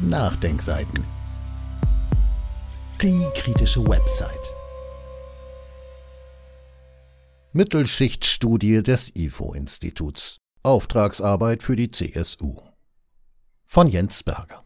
Nachdenkseiten. Die kritische Website. Mittelschichtstudie des IFO-Instituts. Auftragsarbeit für die CSU. Von Jens Berger.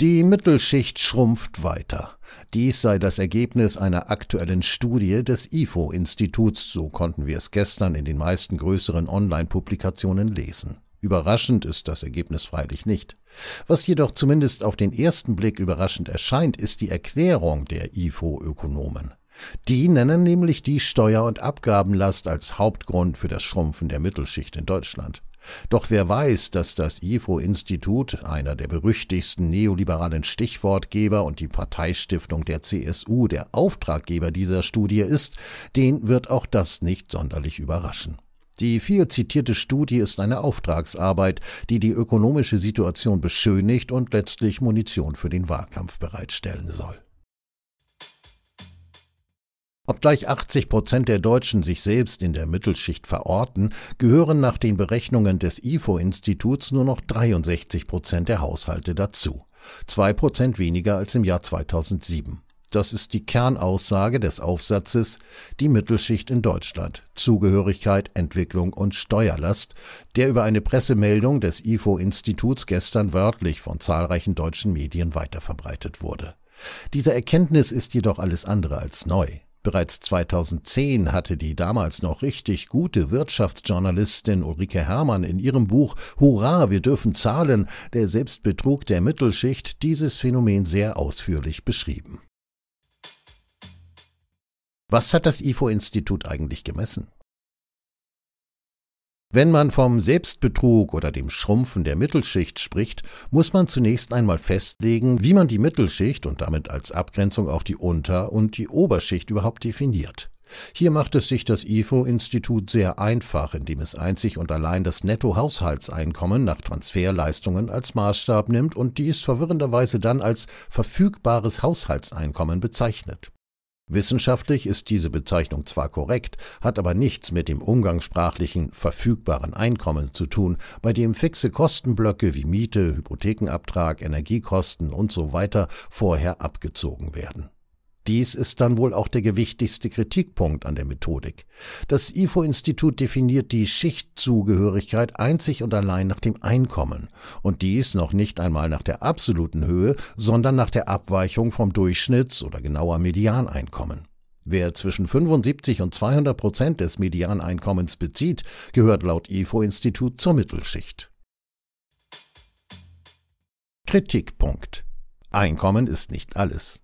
Die Mittelschicht schrumpft weiter. Dies sei das Ergebnis einer aktuellen Studie des IFO-Instituts, so konnten wir es gestern in den meisten größeren Online-Publikationen lesen. Überraschend ist das Ergebnis freilich nicht. Was jedoch zumindest auf den ersten Blick überraschend erscheint, ist die Erklärung der IFO-Ökonomen. Die nennen nämlich die Steuer- und Abgabenlast als Hauptgrund für das Schrumpfen der Mittelschicht in Deutschland. Doch wer weiß, dass das IFO-Institut, einer der berüchtigsten neoliberalen Stichwortgeber und die Parteistiftung der CSU der Auftraggeber dieser Studie ist, den wird auch das nicht sonderlich überraschen. Die viel zitierte Studie ist eine Auftragsarbeit, die die ökonomische Situation beschönigt und letztlich Munition für den Wahlkampf bereitstellen soll. Obgleich 80 Prozent der Deutschen sich selbst in der Mittelschicht verorten, gehören nach den Berechnungen des IFO-Instituts nur noch 63 Prozent der Haushalte dazu. Zwei Prozent weniger als im Jahr 2007 das ist die Kernaussage des Aufsatzes Die Mittelschicht in Deutschland Zugehörigkeit, Entwicklung und Steuerlast, der über eine Pressemeldung des IFO-Instituts gestern wörtlich von zahlreichen deutschen Medien weiterverbreitet wurde. Diese Erkenntnis ist jedoch alles andere als neu. Bereits 2010 hatte die damals noch richtig gute Wirtschaftsjournalistin Ulrike Hermann in ihrem Buch Hurra, wir dürfen zahlen, der Selbstbetrug der Mittelschicht dieses Phänomen sehr ausführlich beschrieben. Was hat das IFO-Institut eigentlich gemessen? Wenn man vom Selbstbetrug oder dem Schrumpfen der Mittelschicht spricht, muss man zunächst einmal festlegen, wie man die Mittelschicht und damit als Abgrenzung auch die Unter- und die Oberschicht überhaupt definiert. Hier macht es sich das IFO-Institut sehr einfach, indem es einzig und allein das Nettohaushaltseinkommen nach Transferleistungen als Maßstab nimmt und dies verwirrenderweise dann als verfügbares Haushaltseinkommen bezeichnet. Wissenschaftlich ist diese Bezeichnung zwar korrekt, hat aber nichts mit dem umgangssprachlichen verfügbaren Einkommen zu tun, bei dem fixe Kostenblöcke wie Miete, Hypothekenabtrag, Energiekosten usw. So vorher abgezogen werden dies ist dann wohl auch der gewichtigste Kritikpunkt an der Methodik. Das IFO-Institut definiert die Schichtzugehörigkeit einzig und allein nach dem Einkommen und dies noch nicht einmal nach der absoluten Höhe, sondern nach der Abweichung vom Durchschnitts- oder genauer Medianeinkommen. Wer zwischen 75 und 200 Prozent des Medianeinkommens bezieht, gehört laut IFO-Institut zur Mittelschicht. Kritikpunkt Einkommen ist nicht alles.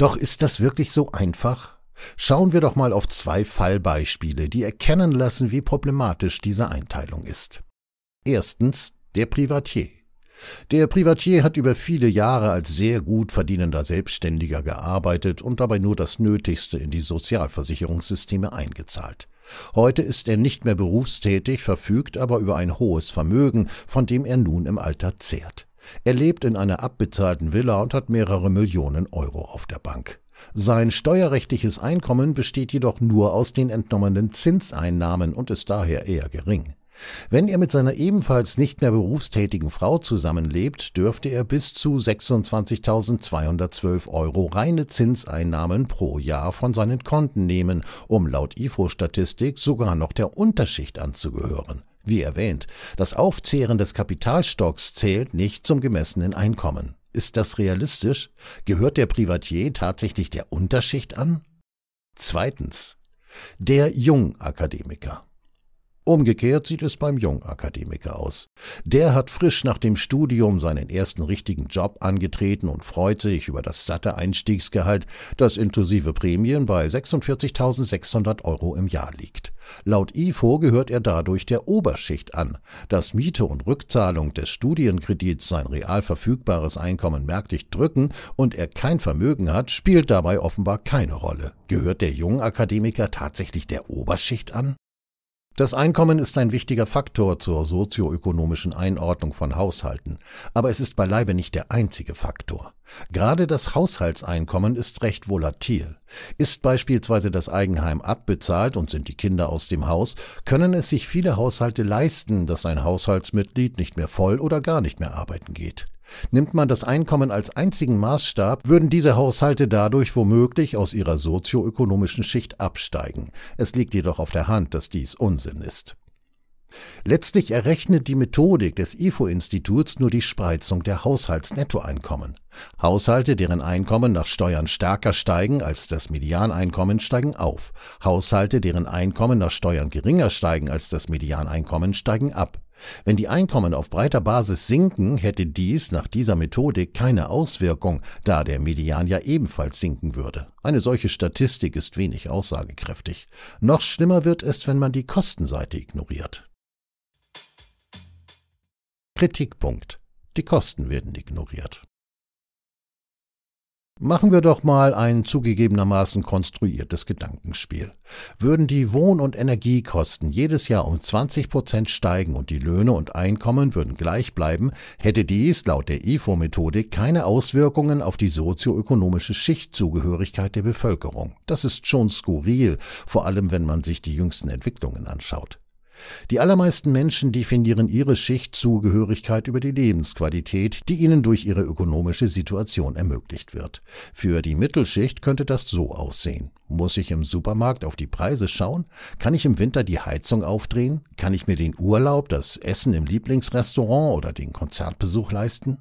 Doch ist das wirklich so einfach? Schauen wir doch mal auf zwei Fallbeispiele, die erkennen lassen, wie problematisch diese Einteilung ist. Erstens der Privatier. Der Privatier hat über viele Jahre als sehr gut verdienender Selbstständiger gearbeitet und dabei nur das Nötigste in die Sozialversicherungssysteme eingezahlt. Heute ist er nicht mehr berufstätig, verfügt aber über ein hohes Vermögen, von dem er nun im Alter zehrt. Er lebt in einer abbezahlten Villa und hat mehrere Millionen Euro auf der Bank. Sein steuerrechtliches Einkommen besteht jedoch nur aus den entnommenen Zinseinnahmen und ist daher eher gering. Wenn er mit seiner ebenfalls nicht mehr berufstätigen Frau zusammenlebt, dürfte er bis zu 26.212 Euro reine Zinseinnahmen pro Jahr von seinen Konten nehmen, um laut IFO-Statistik sogar noch der Unterschicht anzugehören. Wie erwähnt, das Aufzehren des Kapitalstocks zählt nicht zum gemessenen Einkommen. Ist das realistisch? Gehört der Privatier tatsächlich der Unterschicht an? Zweitens. Der Jungakademiker. Umgekehrt sieht es beim Jungakademiker aus. Der hat frisch nach dem Studium seinen ersten richtigen Job angetreten und freut sich über das satte Einstiegsgehalt, das inklusive Prämien bei 46.600 Euro im Jahr liegt. Laut IFO gehört er dadurch der Oberschicht an. Dass Miete und Rückzahlung des Studienkredits sein real verfügbares Einkommen merklich drücken und er kein Vermögen hat, spielt dabei offenbar keine Rolle. Gehört der Jungakademiker tatsächlich der Oberschicht an? Das Einkommen ist ein wichtiger Faktor zur sozioökonomischen Einordnung von Haushalten, aber es ist beileibe nicht der einzige Faktor. Gerade das Haushaltseinkommen ist recht volatil. Ist beispielsweise das Eigenheim abbezahlt und sind die Kinder aus dem Haus, können es sich viele Haushalte leisten, dass ein Haushaltsmitglied nicht mehr voll oder gar nicht mehr arbeiten geht. Nimmt man das Einkommen als einzigen Maßstab, würden diese Haushalte dadurch womöglich aus ihrer sozioökonomischen Schicht absteigen. Es liegt jedoch auf der Hand, dass dies Unsinn ist. Letztlich errechnet die Methodik des IFO-Instituts nur die Spreizung der Haushaltsnettoeinkommen. Haushalte, deren Einkommen nach Steuern stärker steigen als das Medianeinkommen, steigen auf. Haushalte, deren Einkommen nach Steuern geringer steigen als das Medianeinkommen, steigen ab. Wenn die Einkommen auf breiter Basis sinken, hätte dies nach dieser Methodik keine Auswirkung, da der Median ja ebenfalls sinken würde. Eine solche Statistik ist wenig aussagekräftig. Noch schlimmer wird es, wenn man die Kostenseite ignoriert. Kritikpunkt. Die Kosten werden ignoriert. Machen wir doch mal ein zugegebenermaßen konstruiertes Gedankenspiel. Würden die Wohn- und Energiekosten jedes Jahr um 20 Prozent steigen und die Löhne und Einkommen würden gleich bleiben, hätte dies laut der IFO-Methodik keine Auswirkungen auf die sozioökonomische Schichtzugehörigkeit der Bevölkerung. Das ist schon skurril, vor allem wenn man sich die jüngsten Entwicklungen anschaut. Die allermeisten Menschen definieren ihre Schichtzugehörigkeit über die Lebensqualität, die ihnen durch ihre ökonomische Situation ermöglicht wird. Für die Mittelschicht könnte das so aussehen. Muss ich im Supermarkt auf die Preise schauen? Kann ich im Winter die Heizung aufdrehen? Kann ich mir den Urlaub, das Essen im Lieblingsrestaurant oder den Konzertbesuch leisten?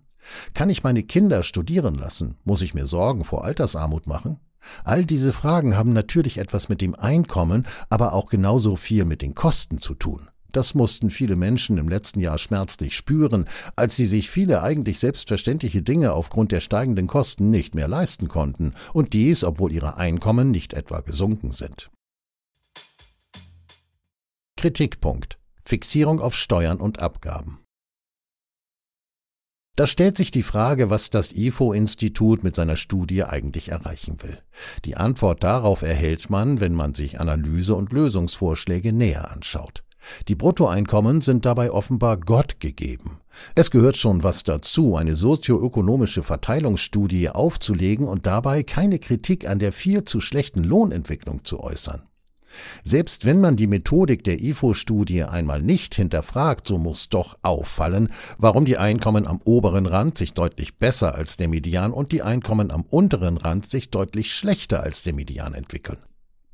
Kann ich meine Kinder studieren lassen? Muss ich mir Sorgen vor Altersarmut machen? All diese Fragen haben natürlich etwas mit dem Einkommen, aber auch genauso viel mit den Kosten zu tun. Das mussten viele Menschen im letzten Jahr schmerzlich spüren, als sie sich viele eigentlich selbstverständliche Dinge aufgrund der steigenden Kosten nicht mehr leisten konnten, und dies, obwohl ihre Einkommen nicht etwa gesunken sind. Kritikpunkt Fixierung auf Steuern und Abgaben da stellt sich die Frage, was das IFO-Institut mit seiner Studie eigentlich erreichen will. Die Antwort darauf erhält man, wenn man sich Analyse und Lösungsvorschläge näher anschaut. Die Bruttoeinkommen sind dabei offenbar Gott gegeben. Es gehört schon was dazu, eine sozioökonomische Verteilungsstudie aufzulegen und dabei keine Kritik an der viel zu schlechten Lohnentwicklung zu äußern. Selbst wenn man die Methodik der IFO-Studie einmal nicht hinterfragt, so muss doch auffallen, warum die Einkommen am oberen Rand sich deutlich besser als der Median und die Einkommen am unteren Rand sich deutlich schlechter als der Median entwickeln.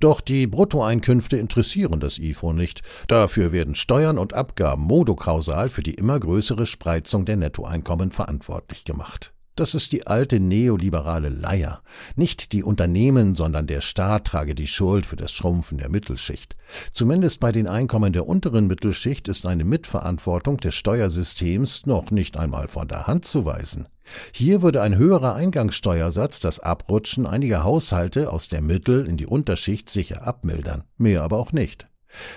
Doch die Bruttoeinkünfte interessieren das IFO nicht. Dafür werden Steuern und Abgaben modokausal für die immer größere Spreizung der Nettoeinkommen verantwortlich gemacht. Das ist die alte neoliberale Leier. Nicht die Unternehmen, sondern der Staat trage die Schuld für das Schrumpfen der Mittelschicht. Zumindest bei den Einkommen der unteren Mittelschicht ist eine Mitverantwortung des Steuersystems noch nicht einmal von der Hand zu weisen. Hier würde ein höherer Eingangssteuersatz das Abrutschen einiger Haushalte aus der Mittel- in die Unterschicht sicher abmildern, mehr aber auch nicht.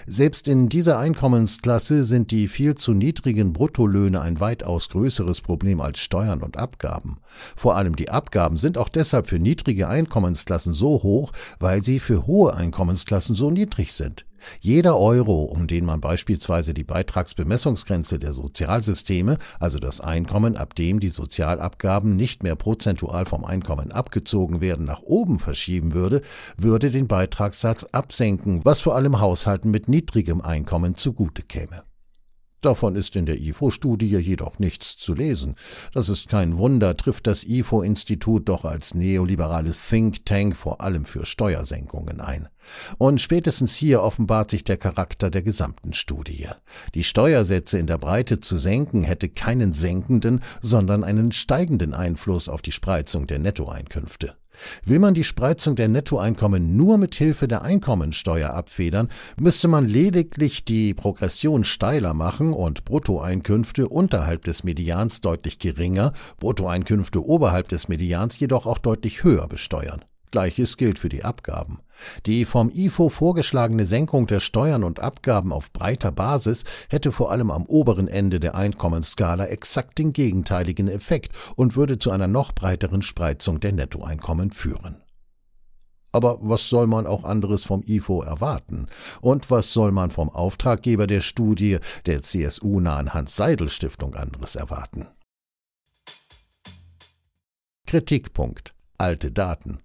Selbst in dieser Einkommensklasse sind die viel zu niedrigen Bruttolöhne ein weitaus größeres Problem als Steuern und Abgaben. Vor allem die Abgaben sind auch deshalb für niedrige Einkommensklassen so hoch, weil sie für hohe Einkommensklassen so niedrig sind. Jeder Euro, um den man beispielsweise die Beitragsbemessungsgrenze der Sozialsysteme, also das Einkommen, ab dem die Sozialabgaben nicht mehr prozentual vom Einkommen abgezogen werden, nach oben verschieben würde, würde den Beitragssatz absenken, was vor allem Haushalten mit niedrigem Einkommen zugute käme. Davon ist in der IFO-Studie jedoch nichts zu lesen. Das ist kein Wunder, trifft das IFO-Institut doch als neoliberales Think Tank vor allem für Steuersenkungen ein. Und spätestens hier offenbart sich der Charakter der gesamten Studie. Die Steuersätze in der Breite zu senken hätte keinen senkenden, sondern einen steigenden Einfluss auf die Spreizung der Nettoeinkünfte. Will man die Spreizung der Nettoeinkommen nur mit Hilfe der Einkommensteuer abfedern, müsste man lediglich die Progression steiler machen und Bruttoeinkünfte unterhalb des Medians deutlich geringer, Bruttoeinkünfte oberhalb des Medians jedoch auch deutlich höher besteuern. Gleiches gilt für die Abgaben. Die vom IFO vorgeschlagene Senkung der Steuern und Abgaben auf breiter Basis hätte vor allem am oberen Ende der Einkommensskala exakt den gegenteiligen Effekt und würde zu einer noch breiteren Spreizung der Nettoeinkommen führen. Aber was soll man auch anderes vom IFO erwarten? Und was soll man vom Auftraggeber der Studie, der CSU-nahen Hans-Seidel-Stiftung, anderes erwarten? Kritikpunkt. Alte Daten.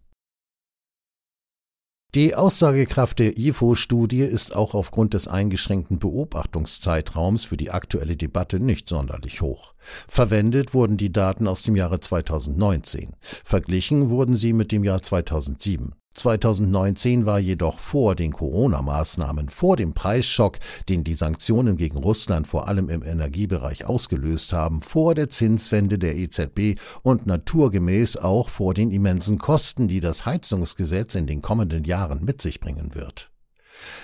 Die Aussagekraft der IFO-Studie ist auch aufgrund des eingeschränkten Beobachtungszeitraums für die aktuelle Debatte nicht sonderlich hoch. Verwendet wurden die Daten aus dem Jahre 2019. Verglichen wurden sie mit dem Jahr 2007. 2019 war jedoch vor den Corona-Maßnahmen, vor dem Preisschock, den die Sanktionen gegen Russland vor allem im Energiebereich ausgelöst haben, vor der Zinswende der EZB und naturgemäß auch vor den immensen Kosten, die das Heizungsgesetz in den kommenden Jahren mit sich bringen wird.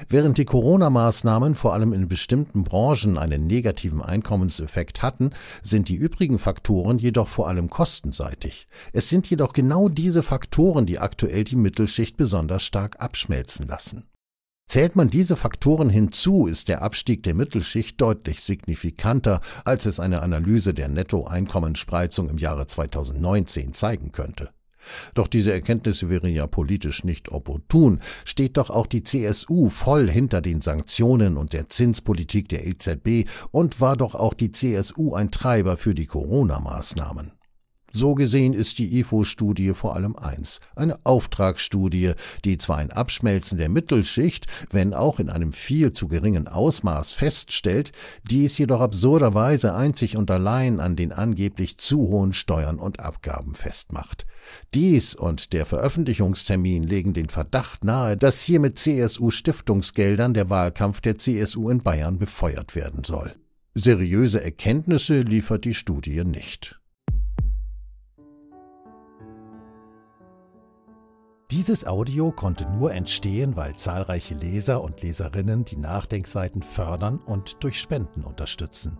Während die Corona-Maßnahmen vor allem in bestimmten Branchen einen negativen Einkommenseffekt hatten, sind die übrigen Faktoren jedoch vor allem kostenseitig. Es sind jedoch genau diese Faktoren, die aktuell die Mittelschicht besonders stark abschmelzen lassen. Zählt man diese Faktoren hinzu, ist der Abstieg der Mittelschicht deutlich signifikanter, als es eine Analyse der Nettoeinkommensspreizung im Jahre 2019 zeigen könnte. Doch diese Erkenntnisse wären ja politisch nicht opportun, steht doch auch die CSU voll hinter den Sanktionen und der Zinspolitik der EZB und war doch auch die CSU ein Treiber für die Corona-Maßnahmen. So gesehen ist die IFO-Studie vor allem eins, eine Auftragsstudie, die zwar ein Abschmelzen der Mittelschicht, wenn auch in einem viel zu geringen Ausmaß feststellt, die es jedoch absurderweise einzig und allein an den angeblich zu hohen Steuern und Abgaben festmacht. Dies und der Veröffentlichungstermin legen den Verdacht nahe, dass hier mit CSU-Stiftungsgeldern der Wahlkampf der CSU in Bayern befeuert werden soll. Seriöse Erkenntnisse liefert die Studie nicht. Dieses Audio konnte nur entstehen, weil zahlreiche Leser und Leserinnen die Nachdenkseiten fördern und durch Spenden unterstützen.